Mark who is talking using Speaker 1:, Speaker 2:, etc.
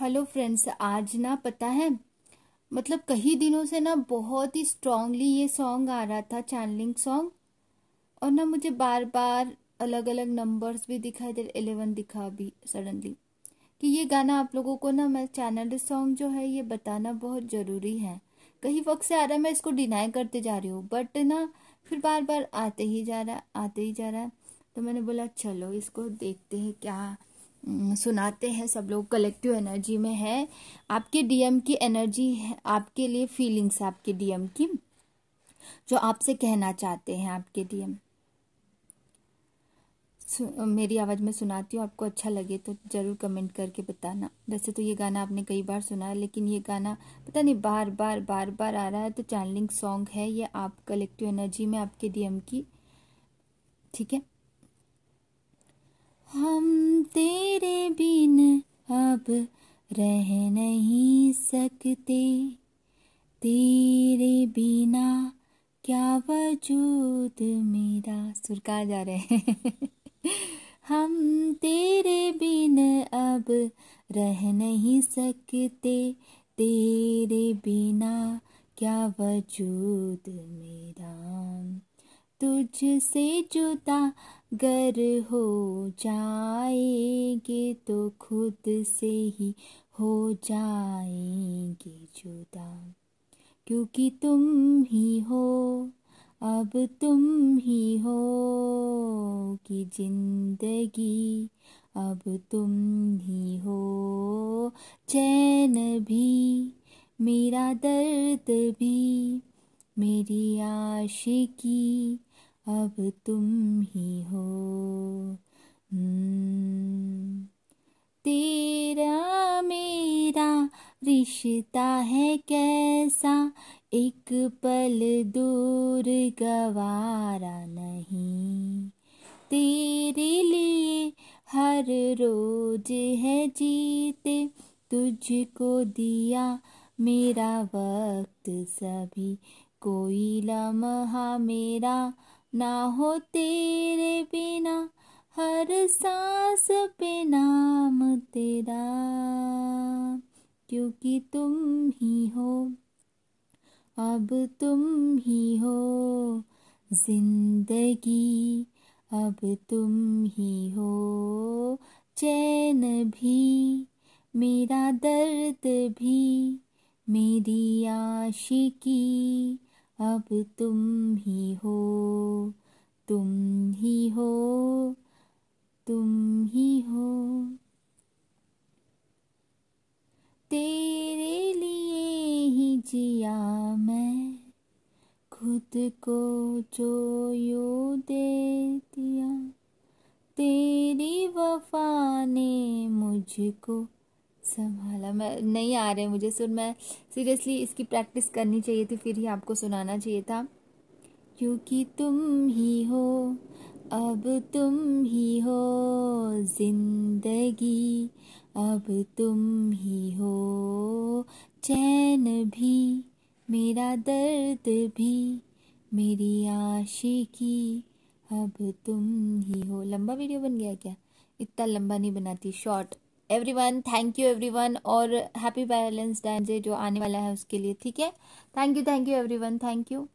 Speaker 1: Hello friends आज ना पता है मतलब कई दिनों से ना बहुत ही स्ट्रांगली ये सॉन्ग आ रहा था चैनलिंग सॉन्ग और ना मुझे बार बार अलग अलग नंबर्स भी दिखाई दे इलेवन दिखा भी सडनली कि ये गाना आप लोगों को ना मैं चैनल सॉन्ग जो है ये बताना बहुत ज़रूरी है कहीं वक्त से आ रहा है मैं इसको डिनाई करते जा रही हूँ बट ना फिर बार बार आते ही जा रहा आते ही जा रहा तो मैंने बोला चलो इसको देखते हैं क्या हम्म, सुनाते हैं सब लोग कलेक्टिव एनर्जी में है आपके डीएम की एनर्जी है आपके लिए फीलिंग्स आपके डीएम की जो आपसे कहना चाहते हैं आपके डीएम मेरी आवाज़ में सुनाती हूँ आपको अच्छा लगे तो ज़रूर कमेंट करके बताना वैसे तो ये गाना आपने कई बार सुना है लेकिन ये गाना पता नहीं बार बार बार बार आ रहा है तो चैनलिंग सॉन्ग है ये आप कलेक्टिव एनर्जी में आपके डीएम की ठीक है हम ते रह नहीं सकते तेरे बिना क्या वजूद मेरा सुरका जा रहे हम तेरे बिन अब रह नहीं सकते तेरे बिना क्या वजूद मेरा तुझसे जुदा गर हो जाएंगे तो खुद से ही हो जाएंगे जुदा क्योंकि तुम ही हो अब तुम ही हो कि जिंदगी अब तुम ही हो चैन भी मेरा दर्द भी मेरी आशिकी अब तुम ही हो हम्म। तेरा मेरा रिश्ता है कैसा एक पल दूर गवारा नहीं तेरे लिए हर रोज है जीते तुझको दिया मेरा वक्त सभी कोई लम्हा मेरा ना हो तेरे बिना हर सांस पे नाम तेरा क्योंकि तुम ही हो अब तुम ही हो जिंदगी अब तुम ही हो चैन भी मेरा दर्द भी मेरी आशिकी अब तुम ही हो तुम ही हो तुम ही हो तेरे लिए ही जिया मैं खुद को जो यो दे दिया तेरी वफा ने मुझको संभाला मैं नहीं आ रहे मुझे सुन मैं सीरियसली इसकी प्रैक्टिस करनी चाहिए थी फिर ही आपको सुनाना चाहिए था क्योंकि तुम ही हो अब तुम ही हो जिंदगी अब तुम ही हो चैन भी मेरा दर्द भी मेरी आशिकी अब तुम ही हो लंबा वीडियो बन गया क्या इतना लंबा नहीं बनाती short everyone thank you everyone और हैप्पी बैलेंस डे जो आने वाला है उसके लिए ठीक है thank you thank you everyone thank you